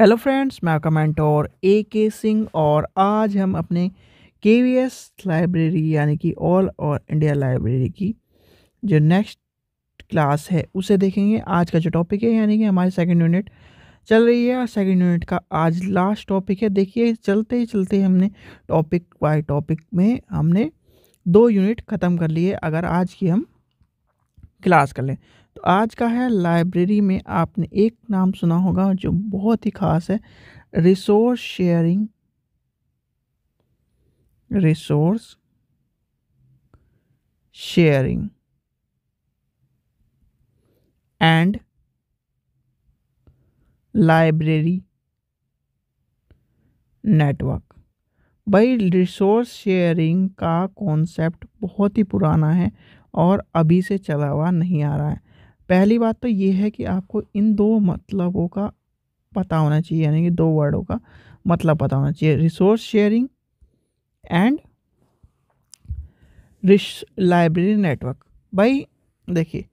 Hello friends मैं और ए के सिंह और आज हम अपने के वी एस लाइब्रेरी यानी कि ऑल और इंडिया लाइब्रेरी की जो नेक्स्ट क्लास है उसे देखेंगे आज का जो टॉपिक है यानी कि हमारी सेकंड यूनिट चल रही है और सेकंड यूनिट का आज लास्ट टॉपिक है देखिए चलते ही चलते ही हमने टॉपिक बाय टॉपिक में हमने दो यूनिट ख़त्म कर लिए अगर आज की हम क्लास कर लें तो आज का है लाइब्रेरी में आपने एक नाम सुना होगा जो बहुत ही ख़ास है resource sharing resource sharing and library network भाई रिसोर्स शेयरिंग का कॉन्सेप्ट बहुत ही पुराना है और अभी से चला हुआ नहीं आ रहा है पहली बात तो ये है कि आपको इन दो मतलबों का पता होना चाहिए यानी कि दो वर्डों का मतलब पता होना चाहिए रिसोर्स शेयरिंग एंड रिश लाइब्रेरी नेटवर्क भाई देखिए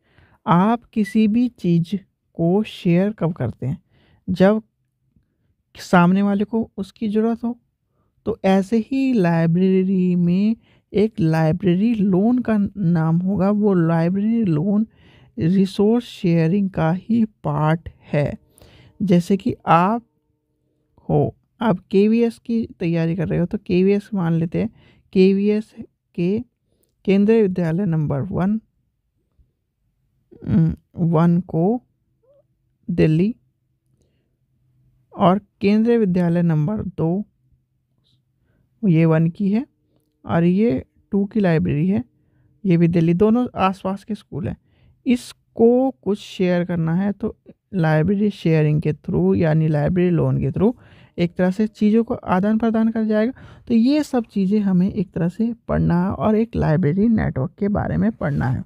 आप किसी भी चीज़ को शेयर कब करते हैं जब सामने वाले को उसकी ज़रूरत हो तो ऐसे ही लाइब्रेरी में एक लाइब्रेरी लोन का नाम होगा वो लाइब्रेरी लोन रिसोर्स शेयरिंग का ही पार्ट है जैसे कि आप हो आप के की तैयारी कर रहे हो तो के मान लेते हैं के के केंद्रीय विद्यालय नंबर वन वन को दिल्ली और केंद्रीय विद्यालय नंबर दो ये वन की है और ये टू की लाइब्रेरी है ये भी दिल्ली दोनों आसपास के स्कूल हैं इसको कुछ शेयर करना है तो लाइब्रेरी शेयरिंग के थ्रू यानी लाइब्रेरी लोन के थ्रू एक तरह से चीज़ों को आदान प्रदान कर जाएगा तो ये सब चीज़ें हमें एक तरह से पढ़ना है और एक लाइब्रेरी नेटवर्क के बारे में पढ़ना है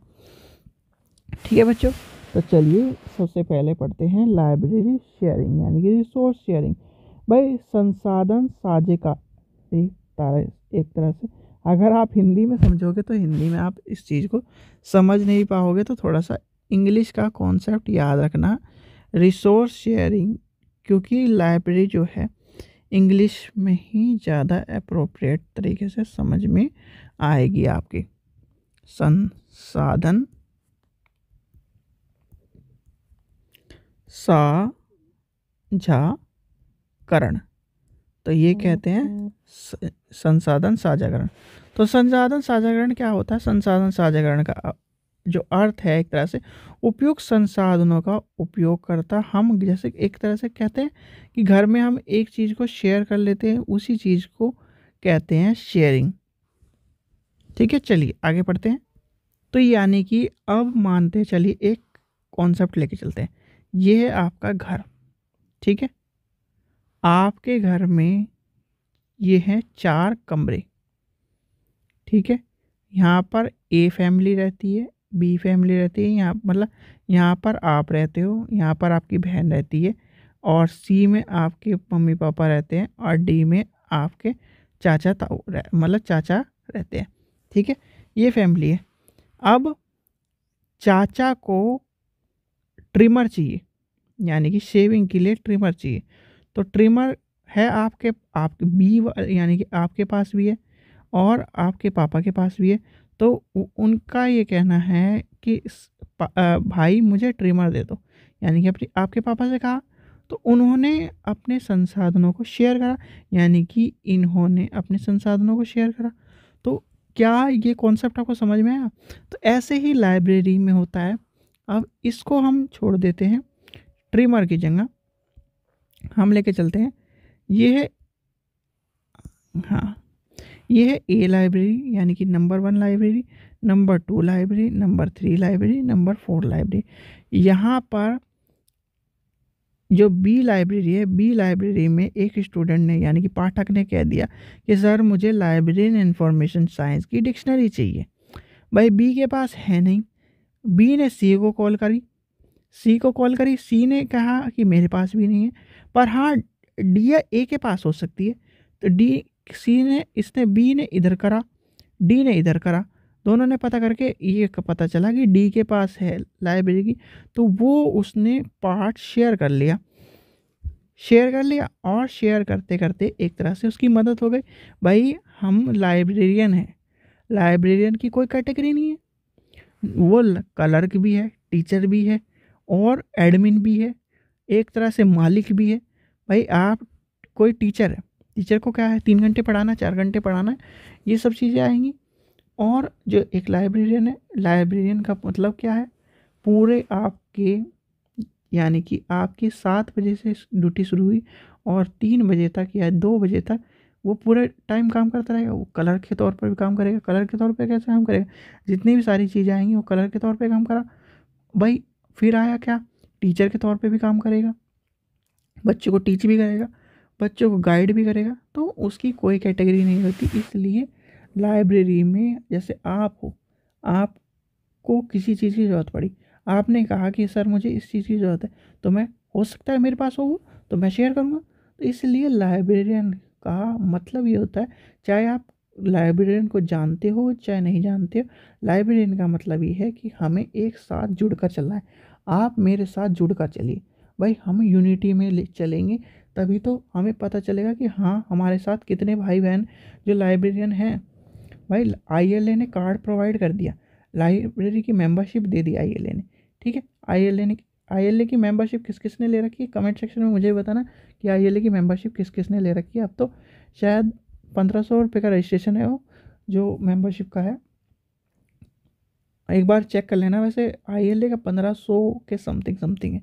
ठीक है बच्चों तो चलिए सबसे पहले पढ़ते हैं लाइब्रेरी शेयरिंग यानी कि रिसोर्स शेयरिंग भाई संसाधन साझे का एक तरह एक तरह से अगर आप हिंदी में समझोगे तो हिंदी में आप इस चीज़ को समझ नहीं पाओगे तो थोड़ा सा इंग्लिश का कॉन्सेप्ट याद रखना रिसोर्स शेयरिंग क्योंकि लाइब्रेरी जो है इंग्लिश में ही ज़्यादा अप्रोप्रिएट तरीके से समझ में आएगी आपकी संसाधन सा झा करण तो ये हम्म, कहते हैं हम्म। संसाधन साझाकरण तो संसाधन साझाकरण क्या होता है संसाधन साझाकरण का जो अर्थ है एक तरह से उपयुक्त संसाधनों का उपयोग करता हम जैसे एक तरह से कहते हैं कि घर में हम एक चीज़ को शेयर कर लेते हैं उसी चीज़ को कहते हैं शेयरिंग ठीक है चलिए आगे पढ़ते हैं तो यानी कि अब मानते चलिए एक कॉन्सेप्ट लेके चलते हैं ये है आपका घर ठीक है आपके घर में ये हैं चार कमरे ठीक है यहाँ पर ए फैमिली रहती है बी फैमिली रहती है यहाँ मतलब यहाँ पर आप रहते हो यहाँ पर आपकी बहन रहती है और सी में आपके मम्मी पापा रहते हैं और डी में आपके चाचा ताऊ मतलब चाचा रहते हैं ठीक है ये फैमिली है अब चाचा को ट्रिमर चाहिए यानी कि शेविंग के लिए ट्रिमर चाहिए तो ट्रिमर है आपके आप बी यानी कि आपके पास भी है और आपके पापा के पास भी है तो उनका ये कहना है कि भाई मुझे ट्रिमर दे दो यानी कि अपने आपके पापा से कहा तो उन्होंने अपने संसाधनों को शेयर करा यानी कि इन्होंने अपने संसाधनों को शेयर करा तो क्या ये कॉन्सेप्ट आपको समझ में आया तो ऐसे ही लाइब्रेरी में होता है अब इसको हम छोड़ देते हैं ट्रिमर की जगह हम लेके चलते हैं ये है हाँ ये है ए लाइब्रेरी यानी कि number one library number two library number three library number four library यहाँ पर जो बी लाइब्रेरी है बी लाइब्रेरी में एक स्टूडेंट ने यानी कि पाठक ने कह दिया कि सर मुझे लाइब्रेरी इन इंफॉर्मेशन साइंस की डिक्शनरी चाहिए भाई बी के पास है नहीं बी ने सी को कॉल करी सी को कॉल करी सी ने कहा कि मेरे पास भी नहीं है पर हाँ डी या ए के पास हो सकती है तो डी सी ने इसने बी ने इधर करा डी ने इधर करा दोनों ने पता करके ये पता चला कि डी के पास है लाइब्रेरी की तो वो उसने पार्ट शेयर कर लिया शेयर कर लिया और शेयर करते करते एक तरह से उसकी मदद हो गई भाई हम लाइब्रेरियन हैं लाइब्रेरियन की कोई कैटेगरी नहीं है वो कलर्क भी है टीचर भी है और एडमिन भी है एक तरह से मालिक भी है भाई आप कोई टीचर है टीचर को क्या है तीन घंटे पढ़ाना चार घंटे पढ़ाना है ये सब चीज़ें आएंगी और जो एक लाइब्रेरियन है लाइब्रेरियन का मतलब क्या है पूरे आपके यानी कि आपके सात बजे से ड्यूटी शुरू हुई और तीन बजे तक या दो बजे तक वो पूरे टाइम काम करता रहेगा वो कलर के तौर पर भी काम करेगा कलर के तौर पर कैसे काम करेगा जितनी भी सारी चीज़ें आएंगी वो कलर के तौर पर काम करा भाई फिर आया क्या टीचर के तौर पे भी काम करेगा बच्चों को टीच भी करेगा बच्चों को गाइड भी करेगा तो उसकी कोई कैटेगरी नहीं होती इसलिए लाइब्रेरी में जैसे आप हो आपको किसी चीज़ की ज़रूरत पड़ी आपने कहा कि सर मुझे इस चीज़ की ज़रूरत है तो मैं हो सकता है मेरे पास हो तो मैं शेयर करूँगा तो इसलिए लाइब्रेरियन का मतलब ये होता है चाहे आप लाइब्रेरियन को जानते हो चाहे नहीं जानते हो लाइब्रेरियन का मतलब ये है कि हमें एक साथ जुड़कर चलना है आप मेरे साथ जुड़कर चलिए भाई हम यूनिटी में चलेंगे तभी तो हमें पता चलेगा कि हाँ हमारे साथ कितने भाई बहन जो लाइब्रेरियन हैं भाई आई ने कार्ड प्रोवाइड कर दिया लाइब्रेरी की मेंबरशिप दे दी आई ने ठीक है आई ने आई की मेंबरशिप किस किस ने ले रखी है कमेंट सेक्शन में मुझे बताना कि आई की मेंबरशिप किस किस ने ले रखी है अब तो शायद पंद्रह सौ रुपये का रजिस्ट्रेशन है वो जो मेंबरशिप का है एक बार चेक कर लेना वैसे आई एल ए का पंद्रह सौ के समथिंग समथिंग है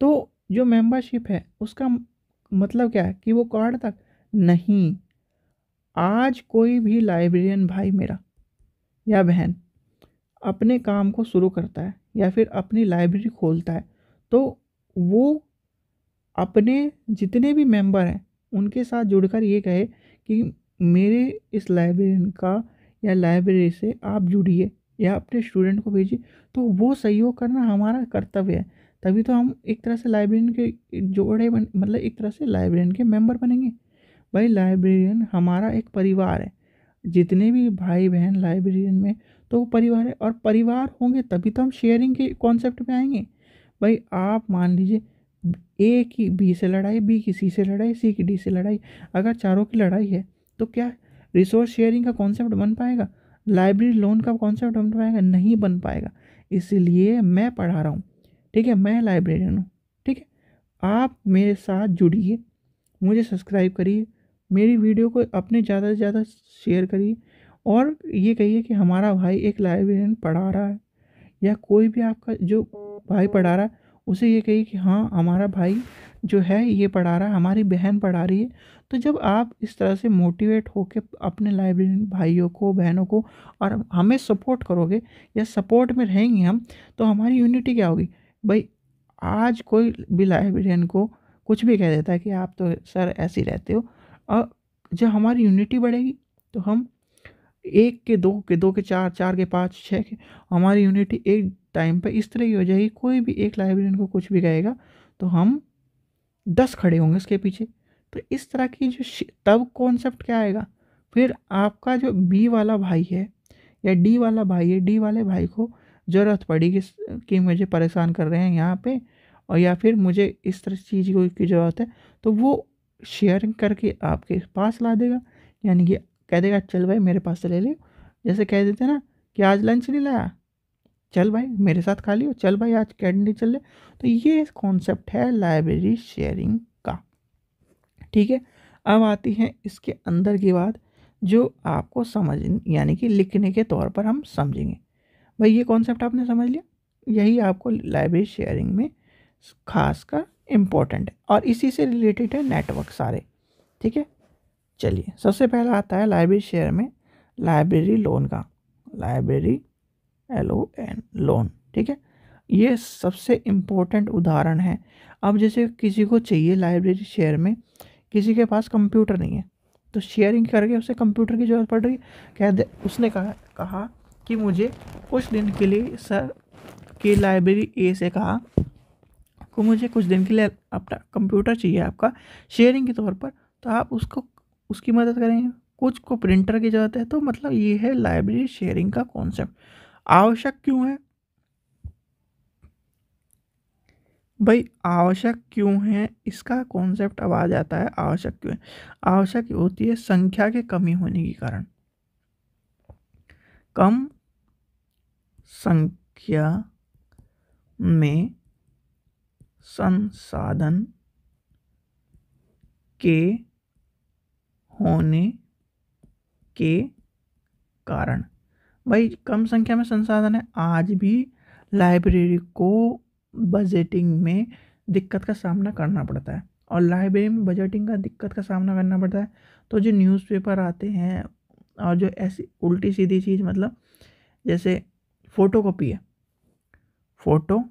तो जो मेंबरशिप है उसका मतलब क्या है कि वो कार्ड तक नहीं आज कोई भी लाइब्रेरियन भाई मेरा या बहन अपने काम को शुरू करता है या फिर अपनी लाइब्रेरी खोलता है तो वो अपने जितने भी मेंबर हैं उनके साथ जुड़कर ये कहे कि मेरे इस लाइब्रेरियन का या लाइब्रेरी से आप जुड़िए या अपने स्टूडेंट को भेजिए तो वो सहयोग करना हमारा कर्तव्य है तभी तो हम एक तरह से लाइब्रेरियन के जोड़े बन मतलब एक तरह से लाइब्रेरियन के मेंबर बनेंगे भाई लाइब्रेरियन हमारा एक परिवार है जितने भी भाई बहन लाइब्रेरियन में तो वो परिवार है और परिवार होंगे तभी तो हम शेयरिंग के कॉन्सेप्ट में आएंगे भाई आप मान लीजिए ए की बी से लड़ाई बी की सी से लड़ाई सी की डी से लड़ाई अगर चारों की लड़ाई है तो क्या रिसोर्स शेयरिंग का कॉन्सेप्ट बन पाएगा लाइब्रेरी लोन का कॉन्सेप्ट बन पाएगा नहीं बन पाएगा इसलिए मैं पढ़ा रहा हूँ ठीक है मैं लाइब्रेरियन हूँ ठीक है आप मेरे साथ जुड़िए मुझे सब्सक्राइब करिए मेरी वीडियो को अपने ज़्यादा से ज़्यादा शेयर करिए और ये कहिए कि हमारा भाई एक लाइब्रेरियन पढ़ा रहा है या कोई भी आपका जो भाई पढ़ा रहा है उसे ये कहिए कि हाँ हमारा भाई जो है ये पढ़ा रहा है हमारी बहन पढ़ा रही है तो जब आप इस तरह से मोटिवेट होकर अपने लाइब्रेरी भाइयों को बहनों को और हमें सपोर्ट करोगे या सपोर्ट में रहेंगे हम तो हमारी यूनिटी क्या होगी भाई आज कोई भी लाइब्रेरियन को कुछ भी कह देता है कि आप तो सर ऐसे ही रहते हो और जब हमारी यूनिटी बढ़ेगी तो हम एक के दो के दो के चार चार के पाँच छः के हमारी यूनिटी एक टाइम पर इस तरह ही हो जाएगी कोई भी एक लाइब्रेरियन को कुछ भी कहेगा तो हम दस खड़े होंगे उसके पीछे तो इस तरह की जो तब कॉन्सेप्ट क्या आएगा फिर आपका जो बी वाला भाई है या डी वाला भाई है डी वाले भाई को ज़रूरत पड़ी कि, कि मुझे परेशान कर रहे हैं यहाँ पे और या फिर मुझे इस तरह चीज़ की ज़रूरत है तो वो शेयरिंग करके आपके पास ला देगा यानी कि कह देगा चल भाई मेरे पास से ले ले जैसे कह देते ना कि आज लंच नहीं लाया चल भाई मेरे साथ खा लियो चल भाई आज कैंडी चल ले तो ये कॉन्सेप्ट है लाइब्रेरी शेयरिंग का ठीक है अब आती है इसके अंदर की बात जो आपको समझ यानी कि लिखने के तौर पर हम समझेंगे भाई ये कॉन्सेप्ट आपने समझ लिया यही आपको लाइब्रेरी शेयरिंग में खास कर इम्पोर्टेंट है और इसी से रिलेटेड है नेटवर्क सारे ठीक है चलिए सबसे पहला आता है लाइब्रेरी शेयर में लाइब्रेरी लोन का library L O N loan ठीक है ये सबसे इम्पोर्टेंट उदाहरण है अब जैसे किसी को चाहिए लाइब्रेरी शेयर में किसी के पास कंप्यूटर नहीं है तो शेयरिंग करके उसे कंप्यूटर की जरूरत पड़ रही कह दे उसने कहा कहा कि मुझे कुछ दिन के लिए सर की लाइब्रेरी ए से कहा को मुझे कुछ दिन के लिए अपना कंप्यूटर चाहिए आपका शेयरिंग के तौर पर तो आप उसको उसकी मदद करेंगे कुछ को प्रिंटर की ज़रूरत है तो मतलब ये है लाइब्रेरी शेयरिंग का कॉन्सेप्ट आवश्यक क्यों है भाई आवश्यक क्यों है इसका कॉन्सेप्ट अब आ जाता है आवश्यक क्यों है आवश्यक होती है संख्या के कमी होने के कारण कम संख्या में संसाधन के होने के कारण भाई कम संख्या में संसाधन है आज भी लाइब्रेरी को बजटिंग में दिक्कत का सामना करना पड़ता है और लाइब्रेरी में बजटिंग का दिक्कत का सामना करना पड़ता है तो जो न्यूज़पेपर आते हैं और जो ऐसी उल्टी सीधी चीज़ मतलब जैसे फ़ोटो कॉपी है फ़ोटो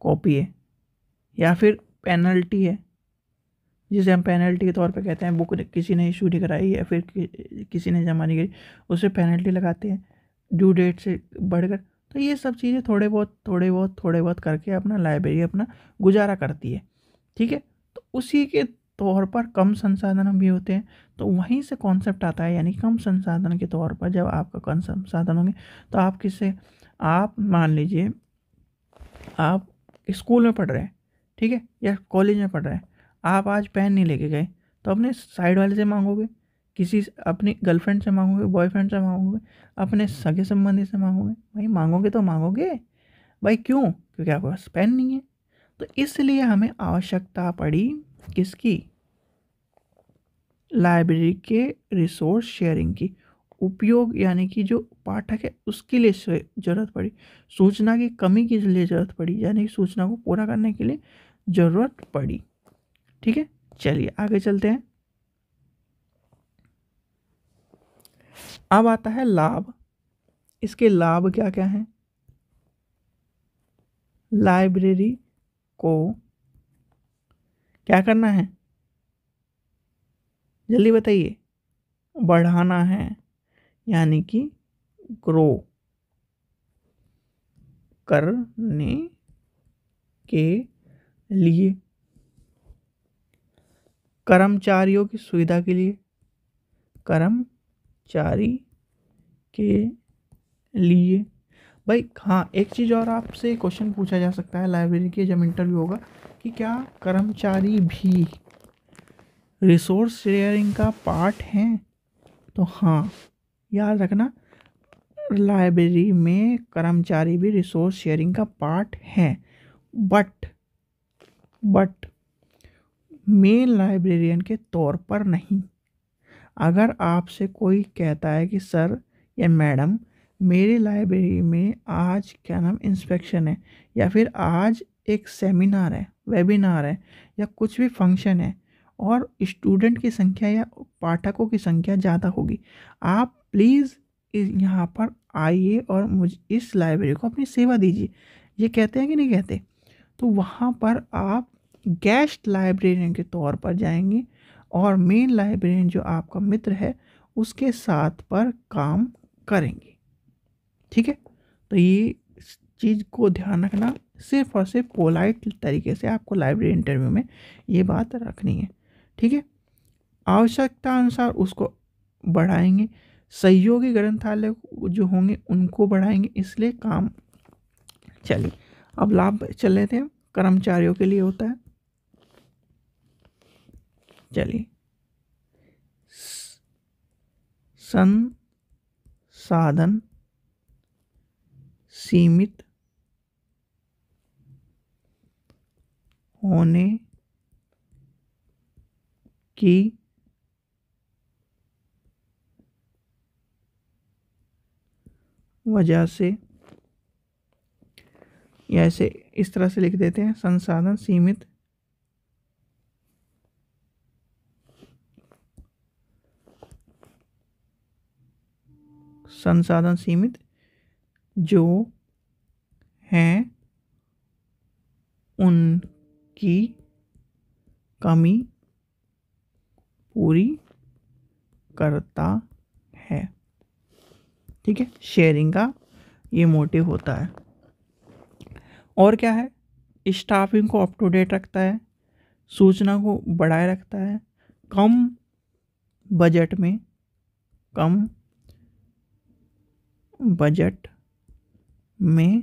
कॉपी है या फिर पेनल्टी है जिसे हम पेनल्टी के तौर पे कहते हैं बुक किसी ने इशू नहीं कराई या फिर कि, किसी ने जमा नहीं करी उसे पेनल्टी लगाते हैं ड्यू डेट से बढ़कर तो ये सब चीज़ें थोड़े बहुत थोड़े बहुत थोड़े बहुत करके अपना लाइब्रेरी अपना गुजारा करती है ठीक है तो उसी के तौर पर कम संसाधन भी होते हैं तो वहीं से कॉन्सेप्ट आता है यानी कम संसाधन के तौर पर जब आपका कम संसाधन होंगे तो आप किसे आप मान लीजिए आप स्कूल में पढ़ रहे हैं ठीक है या कॉलेज में पढ़ रहे हैं आप आज पेन नहीं लेके गए तो अपने साइड वाले से मांगोगे किसी अपनी गर्लफ्रेंड से मांगोगे बॉयफ्रेंड से मांगोगे अपने सगे संबंधी से मांगोगे भाई मांगोगे तो मांगोगे भाई क्यों क्योंकि आपके पास पेन नहीं है तो इसलिए हमें आवश्यकता पड़ी किसकी लाइब्रेरी के रिसोर्स शेयरिंग की उपयोग यानी कि जो पाठक है उसके लिए ज़रूरत पड़ी सूचना की कमी के लिए ज़रूरत पड़ी यानी सूचना को पूरा करने के लिए ज़रूरत पड़ी ठीक है चलिए आगे चलते हैं अब आता है लाभ इसके लाभ क्या क्या हैं लाइब्रेरी को क्या करना है जल्दी बताइए बढ़ाना है यानी कि ग्रो करने के लिए कर्मचारियों की सुविधा के लिए कर्मचारी के लिए भाई हाँ एक चीज़ और आपसे क्वेश्चन पूछा जा सकता है लाइब्रेरी के जब इंटरव्यू होगा कि क्या कर्मचारी भी रिसोर्स शेयरिंग का पार्ट हैं तो हाँ याद रखना लाइब्रेरी में कर्मचारी भी रिसोर्स शेयरिंग का पार्ट हैं बट बट मेन लाइब्रेरियन के तौर पर नहीं अगर आपसे कोई कहता है कि सर या मैडम मेरे लाइब्रेरी में आज क्या नाम इंस्पेक्शन है या फिर आज एक सेमिनार है वेबिनार है या कुछ भी फंक्शन है और स्टूडेंट की संख्या या पाठकों की संख्या ज़्यादा होगी आप प्लीज़ यहाँ पर आइए और मुझ इस लाइब्रेरी को अपनी सेवा दीजिए ये कहते हैं कि नहीं कहते तो वहाँ पर आप गेस्ट लाइब्रेरियन के तौर पर जाएंगे और मेन लाइब्रेरियन जो आपका मित्र है उसके साथ पर काम करेंगे ठीक है तो ये चीज़ को ध्यान रखना सिर्फ और सिर्फ पोलाइट तरीके से आपको लाइब्रेरी इंटरव्यू में ये बात रखनी है ठीक है आवश्यकता अनुसार उसको बढ़ाएंगे सहयोगी ग्रंथालय जो होंगे उनको बढ़ाएंगे इसलिए काम चले अब लाभ चल लेते हैं कर्मचारियों के लिए होता है चलिए संसाधन सीमित होने की वजह से या ऐसे इस तरह से लिख देते हैं संसाधन सीमित संसाधन सीमित जो हैं उनकी कमी पूरी करता है ठीक है शेयरिंग का ये मोटिव होता है और क्या है स्टाफिंग को अप टू डेट रखता है सूचना को बढ़ाए रखता है कम बजट में कम बजट में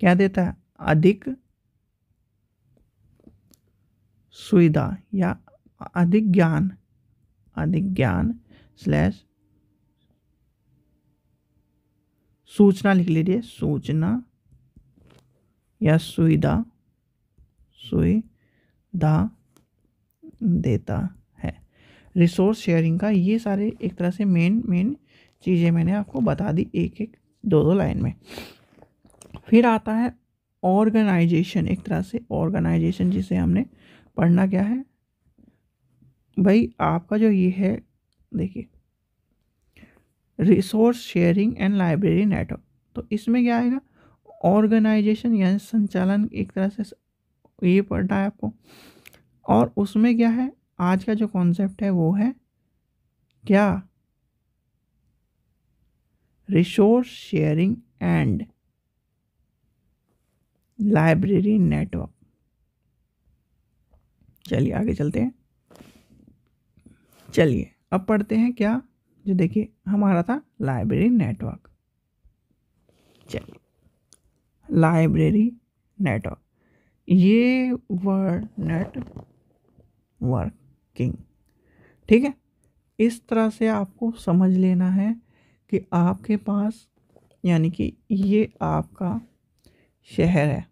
क्या देता है अधिक सुविधा या अधिक ज्ञान अधिक ज्ञान स्लैश सूचना लिख लीजिए सूचना या सुविधा सुविधा देता है रिसोर्स शेयरिंग का ये सारे एक तरह से मेन मेन चीज़ें मैंने आपको बता दी एक एक दो दो लाइन में फिर आता है ऑर्गेनाइजेशन एक तरह से ऑर्गेनाइजेशन जिसे हमने पढ़ना क्या है भाई आपका जो ये है देखिए resource sharing and library network तो इसमें क्या आएगा ऑर्गेनाइजेशन यानी संचालन एक तरह से ये पढ़ना है आपको और उसमें क्या है आज का जो कॉन्सेप्ट है वो है क्या resource sharing and library network चलिए आगे चलते हैं चलिए अब पढ़ते हैं क्या जो देखिए हमारा था लाइब्रेरी नेटवर्क चलिए लाइब्रेरी नेटवर्क ये वर्ड नेटवर्किंग ठीक है इस तरह से आपको समझ लेना है कि आपके पास यानी कि ये आपका शहर है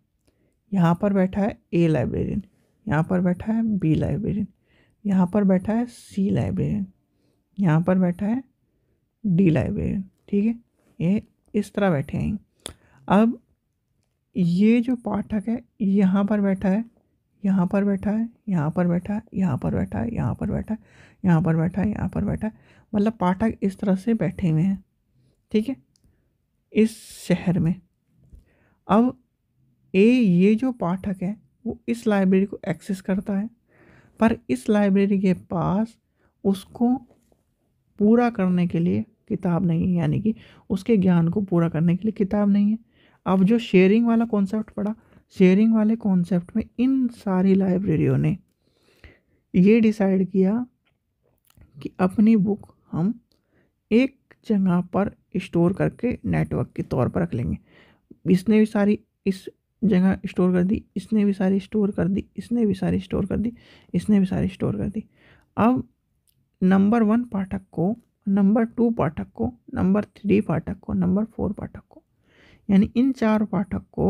यहाँ पर बैठा है ए लाइब्रेरियन यहाँ पर बैठा है बी लाइब्रेरियन यहाँ पर बैठा है सी लाइब्रेरियन यहाँ पर बैठा है डी लाइब्रेरियन ठीक है ये इस तरह बैठे हैं अब ये जो पाठक है यहाँ पर बैठा है यहाँ पर बैठा है यहाँ पर बैठा है यहाँ पर बैठा है यहाँ पर बैठा है यहाँ पर बैठा है यहाँ पर बैठा है मतलब पाठक इस तरह से बैठे हुए हैं ठीक है इस शहर में अब ए ये जो पाठक है वो इस लाइब्रेरी को एक्सेस करता है पर इस लाइब्रेरी के पास उसको पूरा करने के लिए किताब नहीं है यानी कि उसके ज्ञान को पूरा करने के लिए किताब नहीं है अब जो शेयरिंग वाला कॉन्सेप्ट पड़ा शेयरिंग वाले कॉन्सेप्ट में इन सारी लाइब्रेरियों ने ये डिसाइड किया कि अपनी बुक हम एक जगह पर स्टोर करके नेटवर्क के तौर पर रख लेंगे इसने भी सारी इस जगह स्टोर कर दी इसने भी सारी स्टोर कर दी इसने भी सारी स्टोर कर दी इसने भी सारी स्टोर कर दी अब नंबर वन पाठक को नंबर टू पाठक को नंबर थ्री पाठक को नंबर फोर पाठक को यानी इन चार पाठक को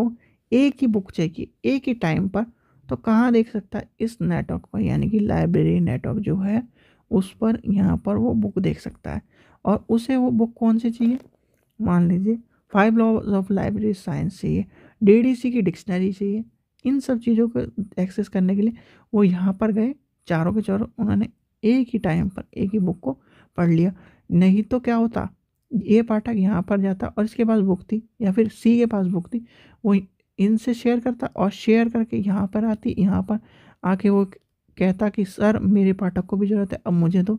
एक ही बुक चाहिए एक ही टाइम पर तो कहाँ देख सकता है इस नेटवर्क पर यानी कि लाइब्रेरी नेटवर्क जो है उस पर यहाँ पर वो बुक देख सकता है और उसे वो बुक कौन सी चाहिए मान लीजिए five laws of library science चाहिए डीडीसी की डिक्शनरी चाहिए इन सब चीज़ों को एक्सेस करने के लिए वो यहाँ पर गए चारों के चारों उन्होंने एक ही टाइम पर एक ही बुक को पढ़ लिया नहीं तो क्या होता ये पाठक यहाँ पर जाता और इसके पास बुक थी या फिर सी के पास बुक थी वो इनसे शेयर करता और शेयर करके यहाँ पर आती यहाँ पर आके वो कहता कि सर मेरे पाठक को भी ज़रूरत है अब मुझे दो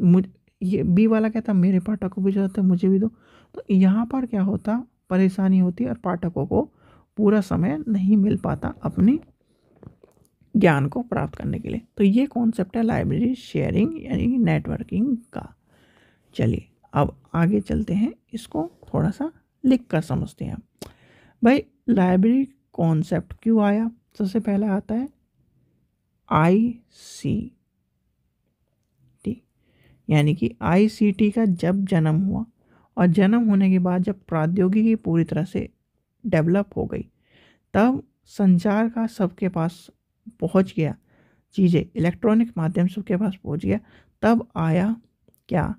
मुझ ये बी वाला कहता मेरे पाठक को भी ज़रूरत है मुझे भी दो तो यहाँ पर क्या होता परेशानी होती है और पाठकों को पूरा समय नहीं मिल पाता अपनी ज्ञान को प्राप्त करने के लिए तो ये कॉन्सेप्ट है लाइब्रेरी शेयरिंग यानी नेटवर्किंग का चलिए अब आगे चलते हैं इसको थोड़ा सा लिख कर समझते हैं भाई लाइब्रेरी कॉन्सेप्ट क्यों आया सबसे पहला आता है आई सी टी यानी कि आई सी टी का जब जन्म हुआ और जन्म होने के बाद जब प्रौद्योगिकी पूरी तरह से डेवलप हो गई तब संचार का सबके पास पहुंच गया चीज़ें इलेक्ट्रॉनिक माध्यम सबके पास पहुंच गया तब आया क्या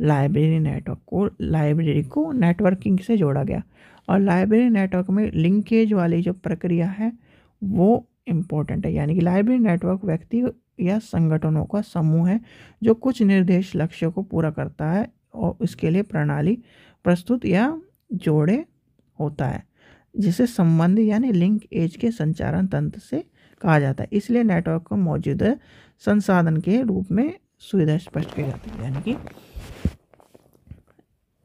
लाइब्रेरी नेटवर्क को लाइब्रेरी को नेटवर्किंग से जोड़ा गया और लाइब्रेरी नेटवर्क में लिंकेज वाली जो प्रक्रिया है वो इम्पोर्टेंट है यानी कि लाइब्रेरी नेटवर्क व्यक्ति या संगठनों का समूह है जो कुछ निर्देश लक्ष्यों को पूरा करता है और उसके लिए प्रणाली प्रस्तुत या जोड़े होता है जिसे संबंध यानी लिंक एज के संचारण तंत्र से कहा जाता है इसलिए नेटवर्क को मौजूदा संसाधन के रूप में सुविधा स्पष्ट की जाती है यानी कि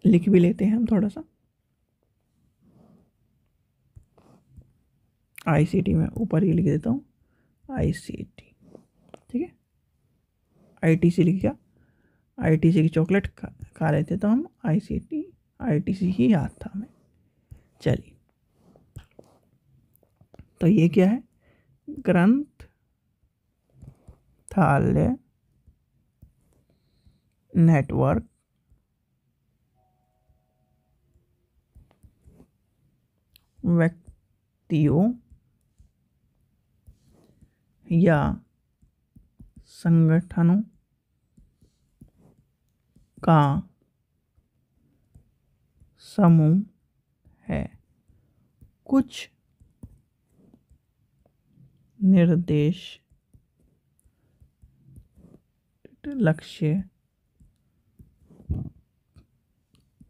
लिख भी लेते हैं हम थोड़ा सा आईसीटी में ऊपर ही लिख देता हूँ आईसीटी ठीक है आईटीसी लिख गया आईटीसी की चॉकलेट खा रहे थे तो हम आईसीटी आईटीसी ही याद था हमें चलिए तो ये क्या है ग्रंथालय नेटवर्क व्यक्तियों या संगठनों का समूह है कुछ निर्देश लक्ष्य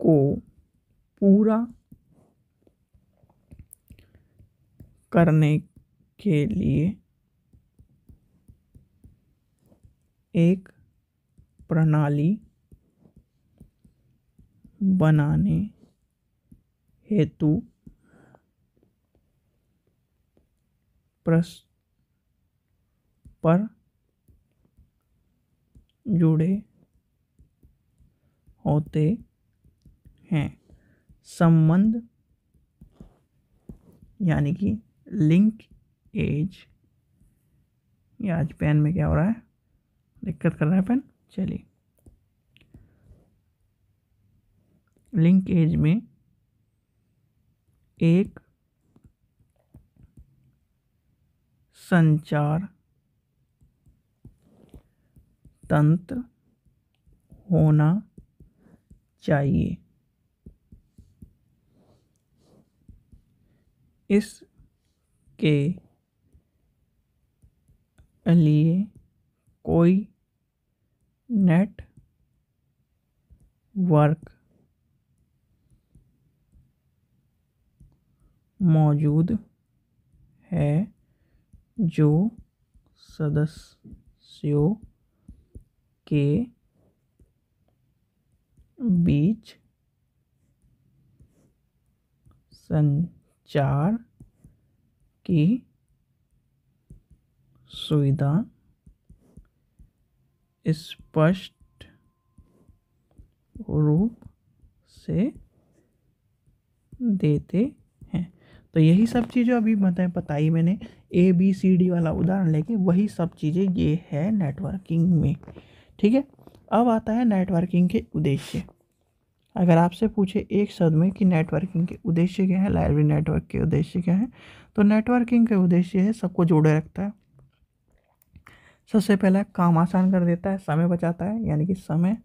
को पूरा करने के लिए एक प्रणाली बनाने हेतु पर जुड़े होते हैं संबंध यानी कि लिंक एज या आज पेन में क्या हो रहा है दिक्कत कर रहा है पेन चलिए लिंक एज में एक संचार तंत्र होना चाहिए इसके लिए कोई नेट वर्क मौजूद है जो सदस्यों के बीच संचार की सुविधा स्पष्ट रूप से देते हैं तो यही सब चीज़ें अभी बताए बताई मैंने ए बी सी डी वाला उदाहरण लेके वही सब चीज़ें ये है नेटवर्किंग में ठीक है अब आता है नेटवर्किंग के उद्देश्य अगर आपसे पूछे एक शब्द में कि नेटवर्किंग के उद्देश्य क्या है लाइब्रेरी नेटवर्क के उद्देश्य क्या है तो नेटवर्किंग के उद्देश्य है सबको जोड़े रखता है सबसे पहला काम आसान कर देता है समय बचाता है यानी कि समय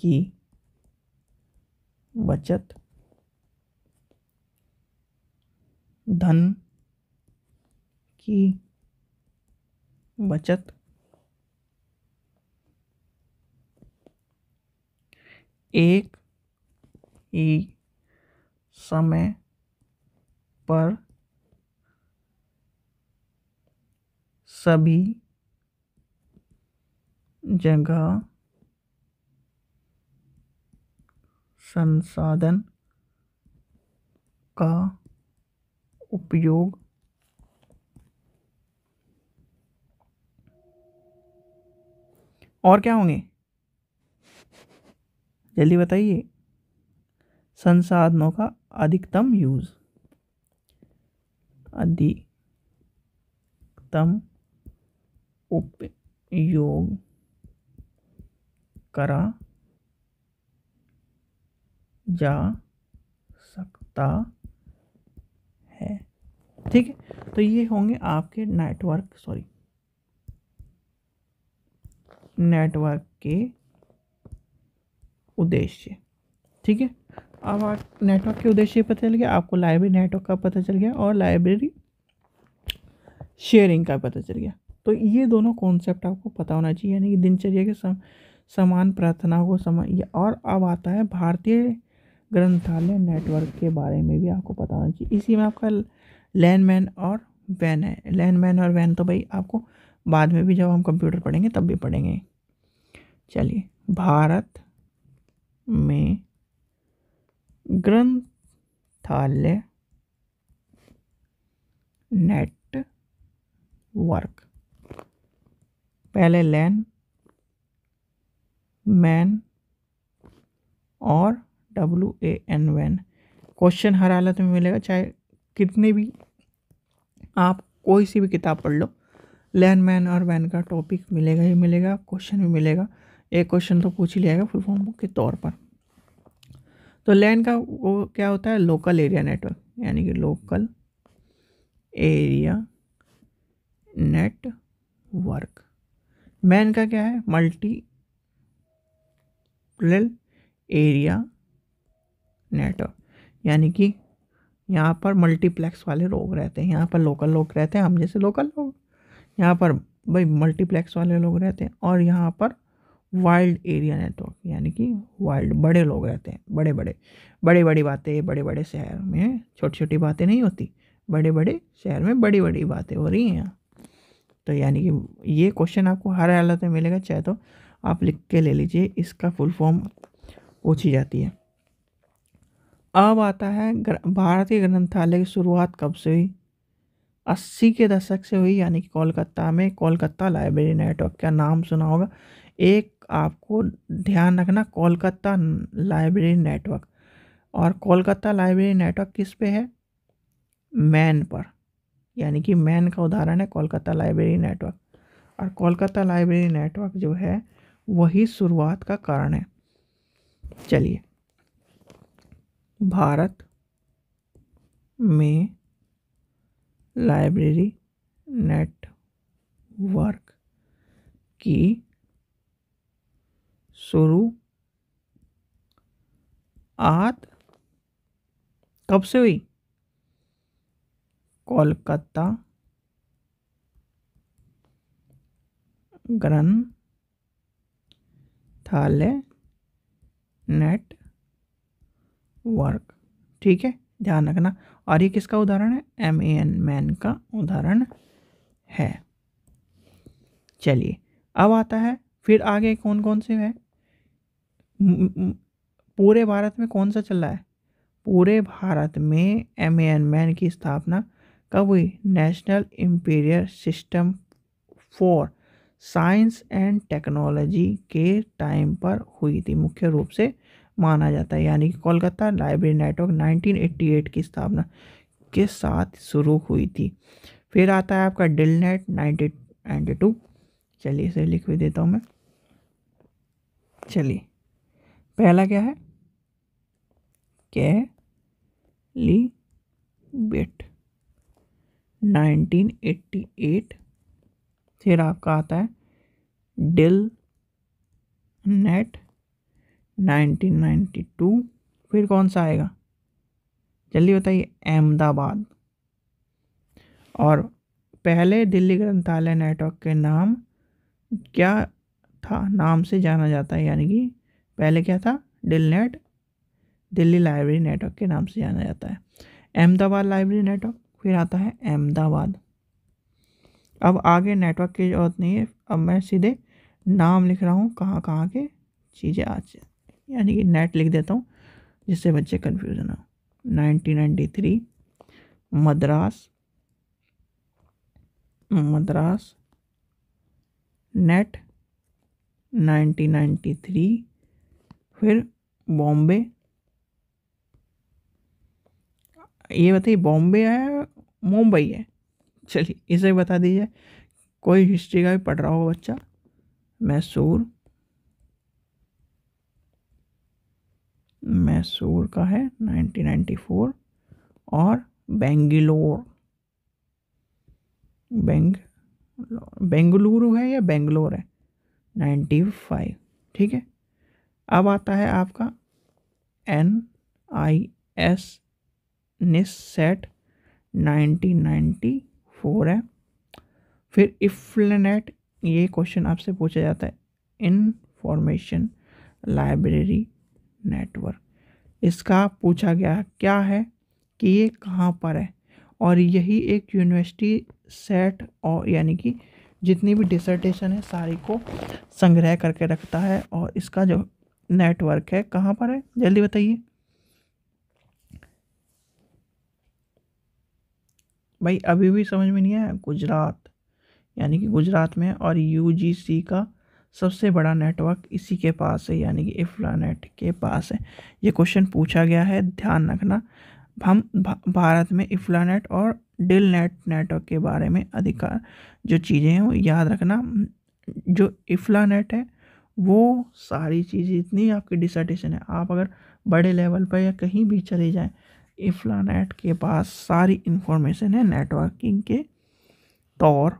की बचत धन की बचत एक ही समय पर सभी जगह संसाधन का उपयोग और क्या होंगे जल्दी बताइए संसाधनों का अधिकतम यूज़ अधिकतम उपयोग करा जा सकता है ठीक है तो ये होंगे आपके नेटवर्क सॉरी नेटवर्क के उद्देश्य ठीक है अब आप नेटवर्क के उद्देश्य पता चल गया आपको लाइब्रेरी नेटवर्क का पता चल गया और लाइब्रेरी शेयरिंग का पता चल गया तो ये दोनों कॉन्सेप्ट आपको पता होना चाहिए यानी कि दिनचर्या के सम समान प्रार्थना को ये और अब आता है भारतीय ग्रंथालय नेटवर्क के बारे में भी आपको पता होना चाहिए इसी में आपका लैंडमैन और वैन है लैंडमैन और वैन तो भाई आपको बाद में भी जब हम कंप्यूटर पढ़ेंगे तब भी पढ़ेंगे चलिए भारत में ग्रंथालय नेटवर्क पहले लैन मैन और डब्ल्यू ए एन वैन क्वेश्चन हर हालत में मिलेगा चाहे कितने भी आप कोई सी भी किताब पढ़ लो लैन मैन और वैन का टॉपिक मिलेगा ही मिलेगा क्वेश्चन भी मिलेगा एक क्वेश्चन तो पूछ ही लिया फुल फॉर्म के तौर पर तो लैन का वो क्या होता है लोकल एरिया नेटवर्क यानी कि लोकल एरिया नेटवर्क मैन का क्या है मल्टी प्लल एरिया नेटवर्क यानी कि यहाँ पर मल्टीप्लेक्स वाले लोग रहते हैं यहाँ पर लोकल लोग रहते हैं हम जैसे लोकल लोग यहाँ पर भाई मल्टीप्लेक्स वाले लोग रहते हैं और यहाँ पर वाइल्ड एरिया नेटवर्क यानी कि वाइल्ड बड़े लोग रहते हैं बड़े बड़े बड़ी बड़ी बातें बड़े बड़े शहर में छोटी छोटी बातें नहीं होती बड़े बड़े शहर में बड़ी बड़ी बातें हो रही हैं यहाँ तो यानी कि ये क्वेश्चन आपको हर हालत में मिलेगा चाहे तो आप लिख के ले लीजिए इसका फुल फॉर्म पूछी जाती है अब आता है भारतीय ग्रंथालय की शुरुआत कब से हुई अस्सी के दशक से हुई यानी कि कोलकाता में कोलकाता लाइब्रेरी नेटवर्क का नाम सुना होगा एक आपको ध्यान रखना कोलकाता लाइब्रेरी नेटवर्क और कोलकाता लाइब्रेरी नेटवर्क किस पे है मैन पर यानी कि मैन का उदाहरण है कोलकाता लाइब्रेरी नेटवर्क और कोलकाता लाइब्रेरी नेटवर्क जो है वही शुरुआत का कारण है चलिए भारत में लाइब्रेरी नेटवर्क की शुरू आत कब से हुई कोलकाता थाले नेट वर्क ठीक है ध्यान रखना और ये किसका उदाहरण है एम ए एन मैन का उदाहरण है चलिए अब आता है फिर आगे कौन कौन से है पूरे भारत में कौन सा चल रहा है पूरे भारत में एम ए एन मैन की स्थापना हुई national imperial system for science and technology के टाइम पर हुई थी मुख्य रूप से माना जाता है यानी कि कोलकाता लाइब्रेरी नेटवर्क 1988 की स्थापना के साथ शुरू हुई थी फिर आता है आपका डिल नेट नाइनटी टू चलिए इसे लिख भी देता हूँ मैं चलिए पहला क्या है कैली बिट 1988 फिर आपका आता है डिल नेट 1992 फिर कौन सा आएगा जल्दी बताइए अहमदाबाद और पहले दिल्ली ग्रंथालय नेटवर्क के नाम क्या था नाम से जाना जाता है यानी कि पहले क्या था DELNET Delhi library network के नाम से जाना जाता है अहमदाबाद लाइब्रेरी नेटवर्क फिर आता है अहमदाबाद अब आगे नेटवर्क की ज़रूरत नहीं है अब मैं सीधे नाम लिख रहा हूँ कहाँ कहाँ के चीज़ें आज यानी कि नेट लिख देता हूँ जिससे बच्चे कन्फ्यूज़न हो nineteen ninety three Madras Madras net 1993 फिर बॉम्बे ये बताइए बॉम्बे है मुंबई है चलिए इसे बता दीजिए कोई हिस्ट्री का भी पढ़ रहा हो बच्चा मैसूर मैसूर का है 1994 और बेंगलोर बेंग बेंगलुरु है या बेंगलोर है 95 ठीक है अब आता है आपका N I S NISSAT nineteen four है फिर इफ्लनेट ये क्वेश्चन आपसे पूछा जाता है इनफॉर्मेशन लाइब्रेरी नेटवर्क इसका पूछा गया क्या है कि ये कहाँ पर है और यही एक यूनिवर्सिटी सेट और यानी कि जितनी भी डिसर्टेशन है सारी को संग्रह करके रखता है और इसका जो नेटवर्क है कहाँ पर है जल्दी बताइए भाई अभी भी समझ में नहीं आया गुजरात यानी कि गुजरात में और यू का सबसे बड़ा नेटवर्क इसी के पास है यानी कि इफ्रानेट के पास है ये क्वेश्चन पूछा गया है ध्यान रखना हम भारत में इफ्लानेट और डिल नेट नेटवर्क के बारे में अधिकार जो चीज़ें हैं वो याद रखना जो इफ्लानेट है वो सारी चीज़ें इतनी आपकी डिसटेशन है आप अगर बड़े लेवल पर या कहीं भी चले जाएँ इफ्लानेट e के पास सारी इन्फॉर्मेशन है नेटवर्किंग के तौर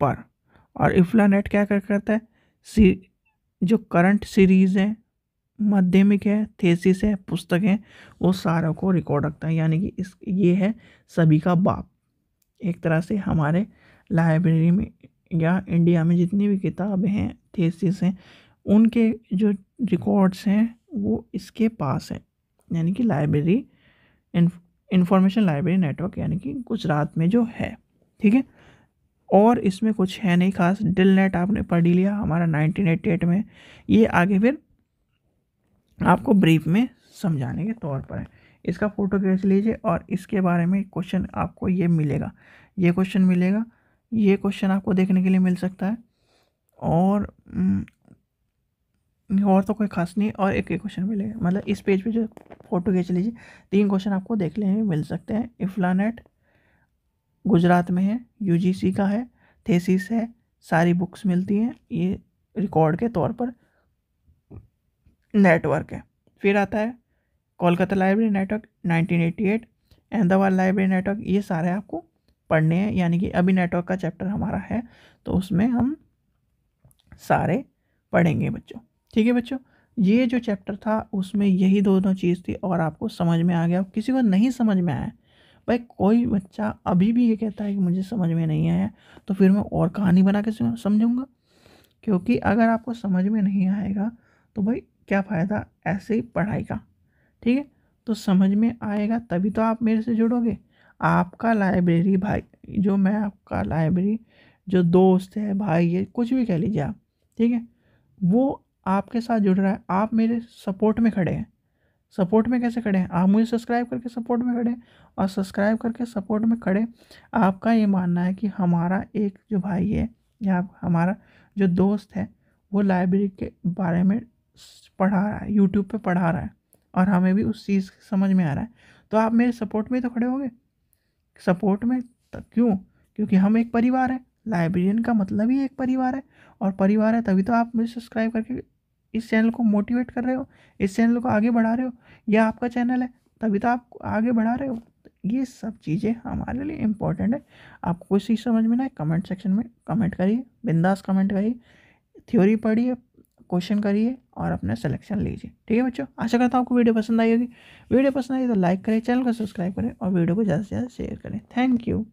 पर और इफ्लानेट e क्या कर करता है सी जो करंट सीरीज़ है माध्यमिक है थेसिस है पुस्तक है वो सारों को रिकॉर्ड रखता है यानी कि इस ये है सभी का बाप एक तरह से हमारे लाइब्रेरी में या इंडिया में जितनी भी किताबें हैं थेसिस हैं उनके जो रिकॉर्ड्स हैं वो इसके पास है यानी कि लाइब्रेरी इंफॉर्मेशन लाइब्रेरी नेटवर्क यानी कि गुजरात में जो है ठीक है और इसमें कुछ है नहीं खास डिल नेट आपने पढ़ ही लिया हमारा 1988 में ये आगे फिर आपको ब्रीफ में समझाने के तौर पर है इसका फोटो खींच लीजिए और इसके बारे में क्वेश्चन आपको ये मिलेगा ये क्वेश्चन मिलेगा ये क्वेश्चन आपको देखने के लिए मिल सकता है और हम्म, और तो कोई खास नहीं और एक एक क्वेश्चन मिलेगा मतलब इस पेज पे जो फोटो खींच लीजिए तीन क्वेश्चन आपको देखने में मिल सकते हैं इफ्लानेट गुजरात में है यूजीसी का है थेसिस है सारी बुक्स मिलती हैं ये रिकॉर्ड के तौर पर नेटवर्क है फिर आता है Kolkata library network nineteen Ahmedabad library network ये सारे आपको पढ़ने हैं यानी कि अभी नेटवर्क का चैप्टर हमारा है तो उसमें हम सारे पढ़ेंगे बच्चों ठीक है बच्चों ये जो चैप्टर था उसमें यही दोनों चीज़ थी और आपको समझ में आ गया किसी को नहीं समझ में आया भाई कोई बच्चा अभी भी ये कहता है कि मुझे समझ में नहीं आया तो फिर मैं और कहानी बना के समझूंगा क्योंकि अगर आपको समझ में नहीं आएगा तो भाई क्या फ़ायदा ऐसे ही पढ़ाई का ठीक है तो समझ में आएगा तभी तो आप मेरे से जुड़ोगे आपका लाइब्रेरी भाई जो मैं आपका लाइब्रेरी जो दोस्त है भाई है कुछ भी कह लीजिए आप ठीक है वो आपके साथ जुड़ रहा है आप मेरे सपोर्ट में खड़े हैं सपोर्ट में कैसे खड़े हैं आप मुझे सब्सक्राइब करके सपोर्ट में खड़े हैं और सब्सक्राइब करके सपोर्ट में खड़े आपका ये मानना है कि हमारा एक जो भाई है या हमारा जो दोस्त है वो लाइब्रेरी के बारे में पढ़ा रहा है यूट्यूब पे पढ़ा रहा है और हमें भी उस चीज़ समझ में आ रहा है तो आप मेरे सपोर्ट में तो खड़े होंगे सपोर्ट में क्यों क्योंकि हम एक परिवार हैं लाइब्रेरियन का मतलब ही एक परिवार है और परिवार है तभी तो आप मुझे सब्सक्राइब करके इस चैनल को मोटिवेट कर रहे हो इस चैनल को आगे बढ़ा रहे हो यह आपका चैनल है तभी तो आप आगे बढ़ा रहे हो ये सब चीज़ें हमारे लिए इम्पोर्टेंट है आपको कोई चीज़ समझ में ना कमेंट सेक्शन में कमेंट करिए बिंदास कमेंट करिए थ्योरी पढ़िए क्वेश्चन करिए और अपना सिलेक्शन लीजिए ठीक है बच्चों आशा करता हूँ आपको वीडियो पसंद आई होगी वीडियो पसंद आई तो लाइक करें चैनल को सब्सक्राइब करें और वीडियो को ज़्यादा से ज़्यादा शेयर करें थैंक यू